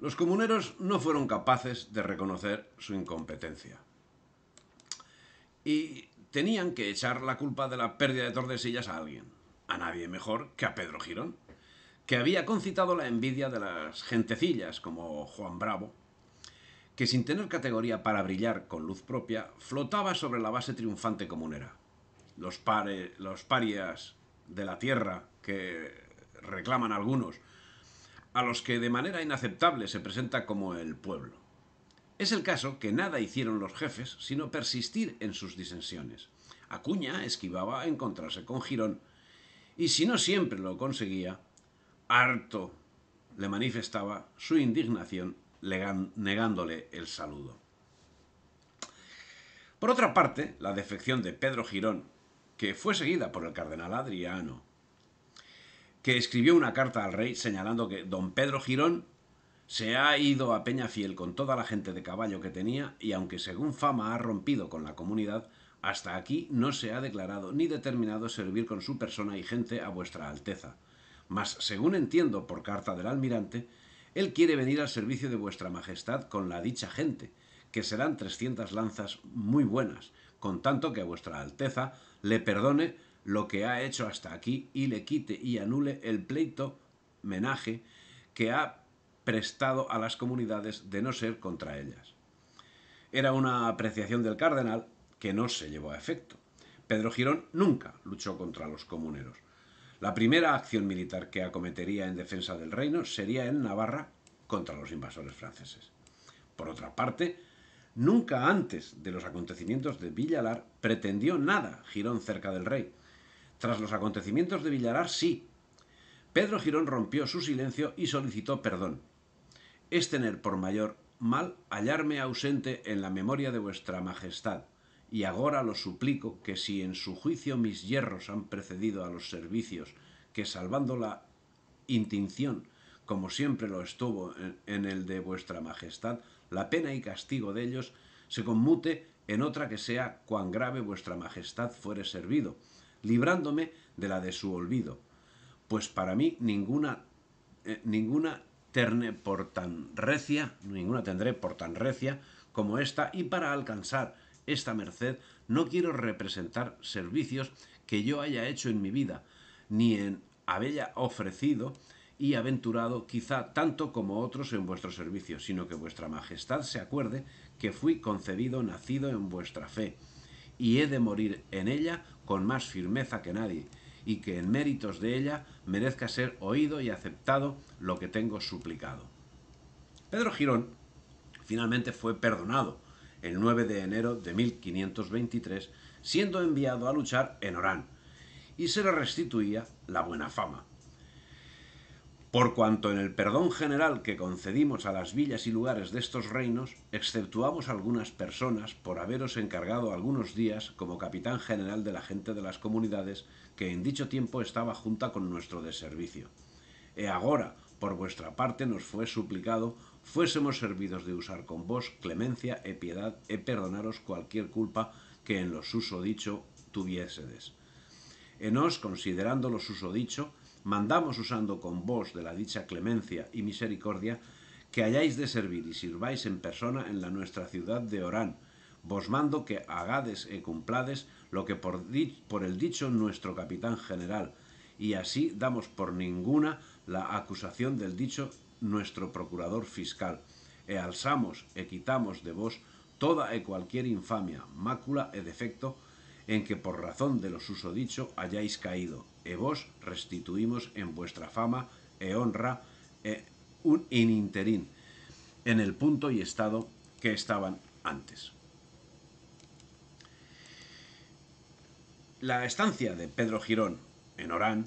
Los comuneros no fueron capaces de reconocer su incompetencia. Y tenían que echar la culpa de la pérdida de Tordesillas a alguien, a nadie mejor que a Pedro Girón, que había concitado la envidia de las gentecillas como Juan Bravo, que sin tener categoría para brillar con luz propia, flotaba sobre la base triunfante comunera. Los, los parias de la tierra que reclaman algunos a los que de manera inaceptable se presenta como el pueblo. Es el caso que nada hicieron los jefes sino persistir en sus disensiones. Acuña esquivaba encontrarse con Girón y si no siempre lo conseguía, harto le manifestaba su indignación negándole el saludo. Por otra parte, la defección de Pedro Girón, que fue seguida por el cardenal Adriano, que escribió una carta al rey señalando que don Pedro Girón se ha ido a Peñafiel con toda la gente de caballo que tenía y aunque según fama ha rompido con la comunidad, hasta aquí no se ha declarado ni determinado servir con su persona y gente a vuestra Alteza. Mas, según entiendo por carta del almirante, él quiere venir al servicio de vuestra Majestad con la dicha gente, que serán trescientas lanzas muy buenas, con tanto que a vuestra Alteza le perdone lo que ha hecho hasta aquí y le quite y anule el pleito menaje que ha prestado a las comunidades de no ser contra ellas. Era una apreciación del cardenal que no se llevó a efecto. Pedro Girón nunca luchó contra los comuneros. La primera acción militar que acometería en defensa del reino sería en Navarra contra los invasores franceses. Por otra parte, nunca antes de los acontecimientos de Villalar pretendió nada Girón cerca del rey, tras los acontecimientos de Villarar, sí. Pedro Girón rompió su silencio y solicitó perdón. Es tener por mayor mal hallarme ausente en la memoria de vuestra majestad, y agora lo suplico que si en su juicio mis hierros han precedido a los servicios, que salvando la intinción, como siempre lo estuvo en el de vuestra majestad, la pena y castigo de ellos se conmute en otra que sea cuán grave vuestra majestad fuere servido, librándome de la de su olvido, pues para mí eh, ninguna, terne por tan recia, ninguna tendré por tan recia como esta, y para alcanzar esta merced no quiero representar servicios que yo haya hecho en mi vida, ni en habella ofrecido y aventurado quizá tanto como otros en vuestro servicio, sino que vuestra majestad se acuerde que fui concebido, nacido en vuestra fe, y he de morir en ella con más firmeza que nadie, y que en méritos de ella merezca ser oído y aceptado lo que tengo suplicado. Pedro Girón finalmente fue perdonado el 9 de enero de 1523, siendo enviado a luchar en Orán, y se le restituía la buena fama por cuanto en el perdón general que concedimos a las villas y lugares de estos reinos, exceptuamos algunas personas por haberos encargado algunos días como capitán general de la gente de las comunidades, que en dicho tiempo estaba junta con nuestro deservicio. E agora, por vuestra parte, nos fue suplicado fuésemos servidos de usar con vos clemencia y e piedad e perdonaros cualquier culpa que en los lo dicho tuviésedes. En os considerando lo dicho mandamos usando con vos de la dicha clemencia y misericordia, que hayáis de servir y sirváis en persona en la nuestra ciudad de Orán. Vos mando que hagades e cumplades lo que por, por el dicho nuestro capitán general, y así damos por ninguna la acusación del dicho nuestro procurador fiscal. E alzamos e quitamos de vos toda e cualquier infamia, mácula e defecto, en que por razón de los uso dicho hayáis caído, e vos restituimos en vuestra fama e honra e un ininterín en el punto y estado que estaban antes. La estancia de Pedro Girón en Orán,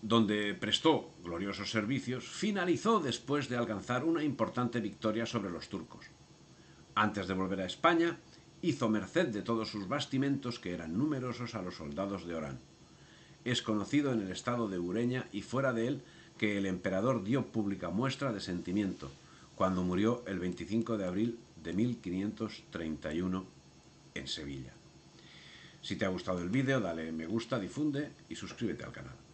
donde prestó gloriosos servicios, finalizó después de alcanzar una importante victoria sobre los turcos. Antes de volver a España, hizo merced de todos sus bastimentos que eran numerosos a los soldados de Orán. Es conocido en el estado de Ureña y fuera de él que el emperador dio pública muestra de sentimiento cuando murió el 25 de abril de 1531 en Sevilla. Si te ha gustado el vídeo, dale me gusta, difunde y suscríbete al canal.